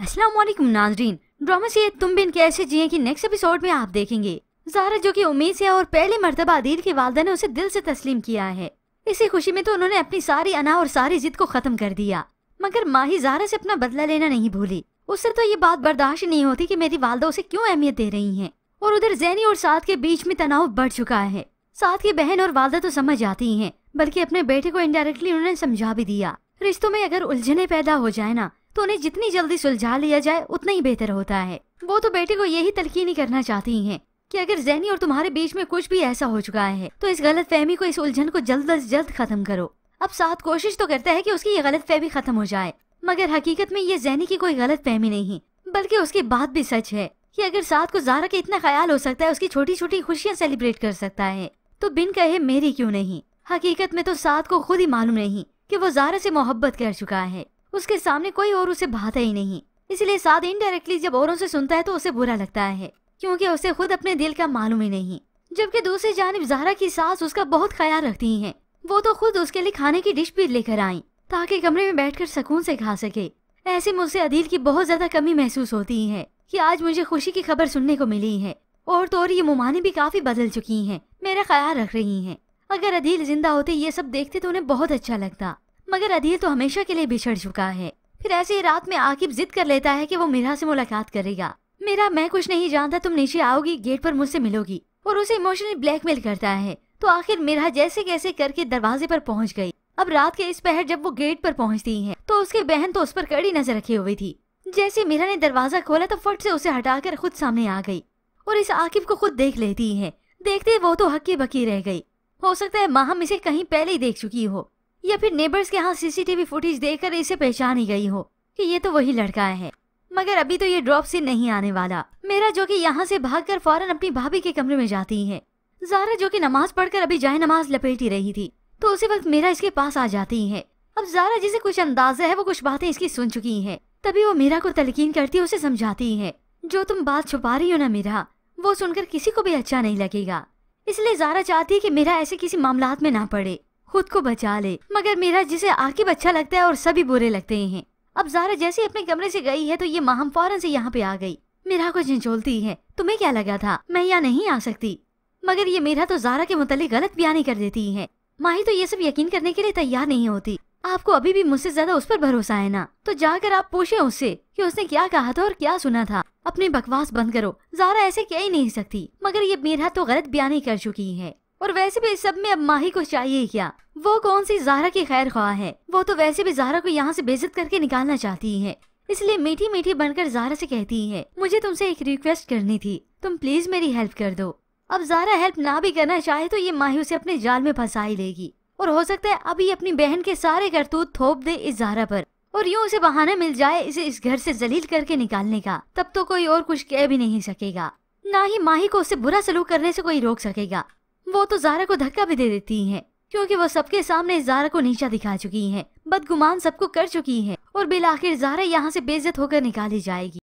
असलम नाजरीन ड्रामा से तुम बिन कैसे जिए कि नेक्स्ट एपिसोड में आप देखेंगे जारा जो कि उम्मीद से और पहली मरतबा अदील के वालदा ने उसे दिल से तस्लीम किया है इसी खुशी में तो उन्होंने अपनी सारी अना और सारी जिद को खत्म कर दिया मगर माही जारा से अपना बदला लेना नहीं भूली उससे तो ये बात बर्दाश्त नहीं होती कि मेरी वालदा उसे क्यों अहमियत दे रही है और उधर जैनी और साथ के बीच में तनाव बढ़ चुका है साथ की बहन और वालदा तो समझ आती है बल्कि अपने बेटे को इनडायरेक्टली उन्होंने समझा भी दिया रिश्तों में अगर उलझने पैदा हो जाए ना तो उन्हें जितनी जल्दी सुलझा लिया जाए उतना ही बेहतर होता है वो तो बेटे को यही नहीं करना चाहती है कि अगर जैनी और तुम्हारे बीच में कुछ भी ऐसा हो चुका है तो इस गलत फहमी को इस उलझन को जल्द अज जल्द खत्म करो अब साथ कोशिश तो करता है कि उसकी ये गलत फहमी खत्म हो जाए मगर हकीकत में ये जैनी की कोई गलत फहमी नहीं बल्कि उसकी बात भी सच है कि अगर साथ को जारा के इतना ख्याल हो सकता है उसकी छोटी छोटी खुशियाँ सेलिब्रेट कर सकता है तो बिन कहे मेरी क्यों नहीं हकीकत में तो साथ को खुद ही मालूम नहीं कि वो जारा से मोहब्बत कर चुका है उसके सामने कोई और उसे भाता ही नहीं इसलिए साध इनडायरेक्टली जब औरों से सुनता है तो उसे बुरा लगता है क्योंकि उसे खुद अपने दिल का मालूम ही नहीं जबकि दूसरी जानब जहरा की सास उसका बहुत ख्याल रखती है वो तो खुद उसके लिए खाने की डिश भी लेकर आई ताकि कमरे में बैठकर सुकून से खा सके ऐसे में उसे अदील की बहुत ज्यादा कमी महसूस होती है की आज मुझे खुशी की खबर सुनने को मिली है और तो और ये मुमानी भी काफी बदल चुकी हैं मेरा ख्याल रख रही हैं अगर अदील जिंदा होते ये सब देखते तो उन्हें बहुत अच्छा लगता मगर अधीर तो हमेशा के लिए बिछड़ चुका है फिर ऐसे ही रात में आकिब जिद कर लेता है कि वो मीरा से मुलाकात करेगा मेरा मैं कुछ नहीं जानता तुम नीचे आओगी गेट पर मुझसे मिलोगी और उसे इमोशनली ब्लैकमेल करता है तो आखिर मेरा जैसे कैसे करके दरवाजे पर पहुंच गई अब रात के इस पहर जब वो गेट पर पहुंचती है तो उसकी बहन तो उस पर कड़ी नजर रखी हुई थी जैसे मीरा ने दरवाजा खोला तो फट से उसे कर खुद सामने आ गई और इस आकिब को खुद देख लेती है देखते वो तो हक्की बकी रह गई हो सकता है माहम इसे कहीं पहले ही देख चुकी हो या फिर नेबर्स के यहाँ सीसीटीवी फुटेज देखकर इसे पहचान ही गई हो कि ये तो वही लड़का है मगर अभी तो ये ड्रॉप सीन नहीं आने वाला मेरा जो कि यहाँ से भागकर फौरन अपनी भाभी के कमरे में जाती है जारा जो कि नमाज पढ़कर अभी जाए नमाज लपेटी रही थी तो उसी वक्त मेरा इसके पास आ जाती है अब जारा जिसे कुछ अंदाजा है वो कुछ बातें इसकी सुन चुकी है तभी वो मीरा को तलकीन करती उसे समझाती है जो तुम बात छुपा रही हो ना मीरा वो सुनकर किसी को भी अच्छा नहीं लगेगा इसलिए जारा चाहती है कि मेरा ऐसे किसी मामला में ना पड़े खुद को बचा ले मगर मेरा जिसे आकिब अच्छा लगता है और सभी बुरे लगते हैं अब जारा जैसे अपने कमरे से गई है तो ये माहम फौरन से यहाँ पे आ गई मेरा को झिझोलती है तुम्हें क्या लगा था मैं यहाँ नहीं आ सकती मगर ये मेरा तो जारा के मुतालिक गलत बयानी कर देती है माही तो ये सब यकीन करने के लिए तैयार नहीं होती आपको अभी भी मुझसे ज्यादा उस पर भरोसा है ना तो जाकर आप पूछे उससे कि उसने क्या कहा था और क्या सुना था अपनी बकवास बंद करो जारा ऐसे कह ही नहीं सकती मगर ये मेरा तो गलत बयानी कर चुकी है और वैसे भी इस सब में अब माही को चाहिए क्या वो कौन सी जारा की खैर ख्वाह है वो तो वैसे भी जारा को यहाँ से बेजत करके निकालना चाहती है इसलिए मीठी मीठी बनकर जारा से कहती है मुझे तुमसे एक रिक्वेस्ट करनी थी तुम प्लीज मेरी हेल्प कर दो अब जारा हेल्प ना भी करना चाहे तो ये माही उसे अपने जाल में फंसा ही लेगी और हो सकता है अभी अपनी बहन के सारे करतूत थोप दे इस जारा पर और यूँ उसे बहाना मिल जाए इसे इस घर से जलील करके निकालने का तब तो कोई और कुछ कह भी नहीं सकेगा ना ही माही को उसे बुरा सलूक करने से कोई रोक सकेगा वो तो जारा को धक्का भी दे देती हैं क्योंकि वो सबके सामने जारा को नीचा दिखा चुकी हैं बदगुमान सबको कर चुकी हैं और बिल आखिर जारा यहाँ से बेइज्जत होकर निकाली जाएगी